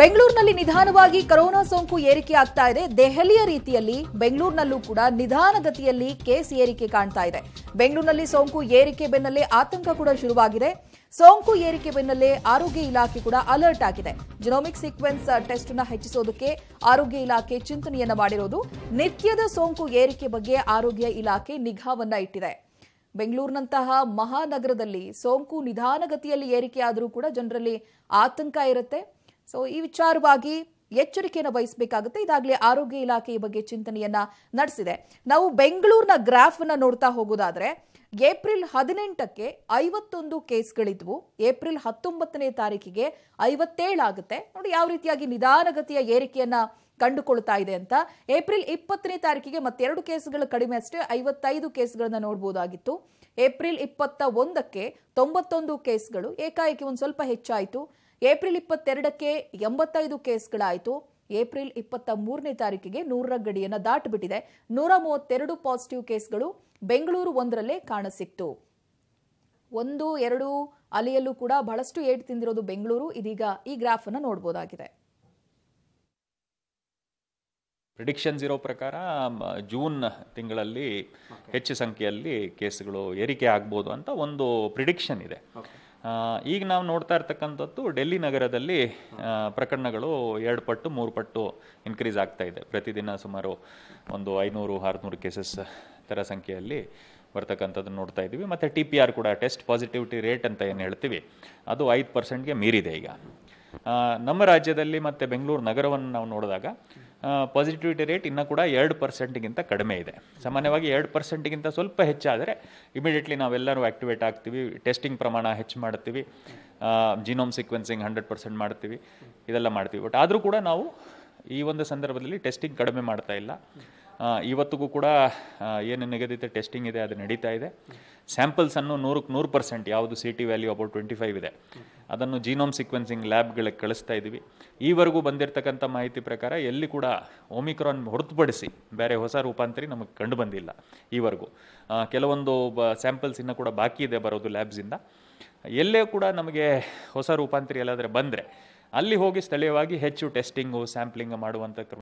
ಬೆಂಗಳೂರಿನಲ್ಲಿ ನಿಧಾನವಾಗಿ ಕೊರೋನಾ ಸೋಂಕು ಏರಿಕೆ ಆಗ್ತಾ ಇದೆ ದೆಹಲಿಯ ರೀತಿಯಲ್ಲಿ ಬೆಂಗಳೂರಿನಲ್ಲೂ ಕೂಡ ನಿಧಾನಗತಿಯಲ್ಲಿ ಕೇಸ್ ಏರಿಕೆ ಕಾಣ್ತಾ ಇದೆ ಬೆಂಗಳೂರಿನಲ್ಲಿ ಸೋಂಕು ಏರಿಕೆ ಬೆನ್ನಲ್ಲೇ ಆತಂಕ ಕೂಡ ಶುರುವಾಗಿದೆ ಸೋಂಕು ಏರಿಕೆ ಬೆನ್ನಲ್ಲೇ ಆರೋಗ್ಯ ಇಲಾಖೆ ಕೂಡ ಅಲರ್ಟ್ ಆಗಿದೆ ಜಿನೋಮಿಕ್ ಸೀಕ್ವೆನ್ಸ್ ಟೆಸ್ಟ್ ನ ಹೆಚ್ಚಿಸೋದಕ್ಕೆ ಆರೋಗ್ಯ ಇಲಾಖೆ ಚಿಂತನೆಯನ್ನ ಮಾಡಿರೋದು ನಿತ್ಯದ ಸೋಂಕು ಏರಿಕೆ ಬಗ್ಗೆ ಆರೋಗ್ಯ ಇಲಾಖೆ ನಿಗಾವನ್ನ ಇಟ್ಟಿದೆ ಬೆಂಗಳೂರಿನಂತಹ ಮಹಾನಗರದಲ್ಲಿ ಸೋಂಕು ನಿಧಾನಗತಿಯಲ್ಲಿ ಏರಿಕೆಯಾದರೂ ಕೂಡ ಜನರಲ್ಲಿ ಆತಂಕ ಇರುತ್ತೆ ಸೊ ಈ ವಿಚಾರವಾಗಿ ಎಚ್ಚರಿಕೆಯನ್ನು ವಹಿಸಬೇಕಾಗುತ್ತೆ ಇದಾಗಲೇ ಆರೋಗ್ಯ ಇಲಾಖೆಯ ಬಗ್ಗೆ ಚಿಂತನೆಯನ್ನ ನಡೆಸಿದೆ ನಾವು ಬೆಂಗಳೂರಿನ ಗ್ರಾಫ್ ನೋಡ್ತಾ ಹೋಗೋದಾದ್ರೆ ಏಪ್ರಿಲ್ ಹದಿನೆಂಟಕ್ಕೆ ಐವತ್ತೊಂದು ಕೇಸ್ಗಳಿದ್ವು ಏಪ್ರಿಲ್ ಹತ್ತೊಂಬತ್ತನೇ ತಾರೀಕಿಗೆ ಐವತ್ತೇಳಾಗುತ್ತೆ ನೋಡಿ ಯಾವ ರೀತಿಯಾಗಿ ನಿಧಾನಗತಿಯ ಏರಿಕೆಯನ್ನ ಕಂಡುಕೊಳ್ತಾ ಇದೆ ಅಂತ ಏಪ್ರಿಲ್ ಇಪ್ಪತ್ತನೇ ತಾರೀಕಿಗೆ ಮತ್ತೆರಡು ಕೇಸ್ಗಳು ಕಡಿಮೆ ಅಷ್ಟೇ ಐವತ್ತೈದು ಕೇಸ್ಗಳನ್ನ ನೋಡ್ಬೋದಾಗಿತ್ತು ಏಪ್ರಿಲ್ ಇಪ್ಪತ್ತ ಒಂದಕ್ಕೆ ತೊಂಬತ್ತೊಂದು ಕೇಸ್ಗಳು ಏಕಾಏಕಿ ಒಂದು ಸ್ವಲ್ಪ ಹೆಚ್ಚಾಯಿತು ಏಪ್ರಿಲ್ ಇಪ್ಪತ್ತೆರಡಕ್ಕೆ ಎಂಬತ್ತೈದು ಕೇಸ್ಗಳಾಯಿತು ಏಪ್ರಿಲ್ ಇಪ್ಪತ್ತ ಮೂರನೇ ತಾರೀಕಿಗೆ ನೂರರ ಗಡಿಯನ್ನು ದಾಟಿಬಿಟ್ಟಿದೆ ನೂರ ಮೂವತ್ತೆರಡು ಪಾಸಿಟಿವ್ ಕೇಸ್ಗಳು ಬೆಂಗಳೂರು ಒಂದರಲ್ಲೇ ಕಾಣಸಿಕ್ತು ಒಂದು ಎರಡು ಅಲೆಯಲ್ಲೂ ಕೂಡ ಬಹಳಷ್ಟು ಏಟ್ ತಿಂದಿರೋದು ಬೆಂಗಳೂರು ಇದೀಗ ಈ ಗ್ರಾಫ್ ಅನ್ನು ನೋಡಬಹುದಾಗಿದೆ ಪ್ರಿಡಿಕ್ಷನ್ಸ್ ಇರೋ ಪ್ರಕಾರ ಜೂನ್ ತಿಂಗಳಲ್ಲಿ ಹೆಚ್ಚು ಸಂಖ್ಯೆಯಲ್ಲಿ ಕೇಸ್ಗಳು ಏರಿಕೆ ಆಗ್ಬೋದು ಅಂತ ಒಂದು ಪ್ರಿಡಿಕ್ಷನ್ ಇದೆ ಈಗ ನಾವು ನೋಡ್ತಾ ಇರ್ತಕ್ಕಂಥದ್ದು ಡೆಲ್ಲಿ ನಗರದಲ್ಲಿ ಪ್ರಕರಣಗಳು ಎರಡು ಪಟ್ಟು ಮೂರು ಪಟ್ಟು ಇನ್ಕ್ರೀಸ್ ಆಗ್ತಾ ಇದೆ ಪ್ರತಿದಿನ ಸುಮಾರು ಒಂದು ಐನೂರು ಆರುನೂರು ಕೇಸಸ್ ಥರ ಸಂಖ್ಯೆಯಲ್ಲಿ ಬರ್ತಕ್ಕಂಥದ್ದು ನೋಡ್ತಾ ಇದ್ದೀವಿ ಮತ್ತು ಟಿ ಪಿ ಆರ್ ಕೂಡ ಟೆಸ್ಟ್ ಪಾಸಿಟಿವಿಟಿ ರೇಟ್ ಅಂತ ಏನು ಹೇಳ್ತೀವಿ ಅದು ಐದು ಪರ್ಸೆಂಟ್ಗೆ ಮೀರಿದೆ ಈಗ ನಮ್ಮ ರಾಜ್ಯದಲ್ಲಿ ಮತ್ತು ಬೆಂಗಳೂರು ನಗರವನ್ನು ನಾವು ನೋಡಿದಾಗ ಪಾಸಿಟಿವಿಟಿ ರೇಟ್ ಇನ್ನೂ ಕೂಡ ಎರಡು ಪರ್ಸೆಂಟ್ಗಿಂತ ಕಡಿಮೆ ಇದೆ ಸಾಮಾನ್ಯವಾಗಿ ಎರಡು ಪರ್ಸೆಂಟ್ಗಿಂತ ಸ್ವಲ್ಪ ಹೆಚ್ಚಾದರೆ ಇಮಿಡಿಯೇಟ್ಲಿ ನಾವೆಲ್ಲರೂ ಆ್ಯಕ್ಟಿವೇಟ್ ಆಗ್ತೀವಿ ಟೆಸ್ಟಿಂಗ್ ಪ್ರಮಾಣ ಹೆಚ್ಚು ಮಾಡ್ತೀವಿ ಜಿನೋಮ್ ಸೀಕ್ವೆನ್ಸಿಂಗ್ ಹಂಡ್ರೆಡ್ ಪರ್ಸೆಂಟ್ ಮಾಡ್ತೀವಿ ಇದೆಲ್ಲ ಮಾಡ್ತೀವಿ ಬಟ್ ಆದರೂ ಕೂಡ ನಾವು ಈ ಒಂದು ಸಂದರ್ಭದಲ್ಲಿ ಟೆಸ್ಟಿಂಗ್ ಕಡಿಮೆ ಮಾಡ್ತಾ ಇಲ್ಲ ಇವತ್ತಿಗೂ ಕೂಡ ಏನು ನಿಗದಿತ ಟೆಸ್ಟಿಂಗ್ ಇದೆ ಅದು ನಡೀತಾ ಇದೆ ಸ್ಯಾಂಪಲ್ಸನ್ನು ನೂರಕ್ಕೆ ನೂರು ಪರ್ಸೆಂಟ್ ಯಾವುದು C T value about twenty five ಇದೆ ಅದನ್ನು ಜೀನೋಮ್ ಸಿಕ್ವೆನ್ಸಿಂಗ್ ಲ್ಯಾಬ್ಗಳಿಗೆ ಕಳಿಸ್ತಾ ಇದ್ದೀವಿ ಈವರೆಗೂ ಬಂದಿರತಕ್ಕಂಥ ಮಾಹಿತಿ ಪ್ರಕಾರ ಎಲ್ಲಿ ಕೂಡ ಓಮಿಕ್ರಾನ್ ಹೊರತುಪಡಿಸಿ ಬೇರೆ ಹೊಸ ರೂಪಾಂತರಿ ನಮಗೆ ಕಂಡು ಬಂದಿಲ್ಲ ಈವರೆಗೂ ಕೆಲವೊಂದು ಬ ಸ್ಯಾಂಪಲ್ಸ್ ಇನ್ನೂ ಕೂಡ ಬಾಕಿ ಇದೆ ಬರೋದು ಲ್ಯಾಬ್ಸಿಂದ ಎಲ್ಲೇ ಕೂಡ ನಮಗೆ ಹೊಸ ರೂಪಾಂತರಿ ಎಲ್ಲಾದರೆ ಬಂದರೆ ಅಲ್ಲಿ ಹೋಗಿ ಸ್ಥಳೀಯವಾಗಿ ಹೆಚ್ಚು ಟೆಸ್ಟಿಂಗು ಸ್ಯಾಂಪ್ಲಿಂಗ್ ಮಾಡುವಂಥ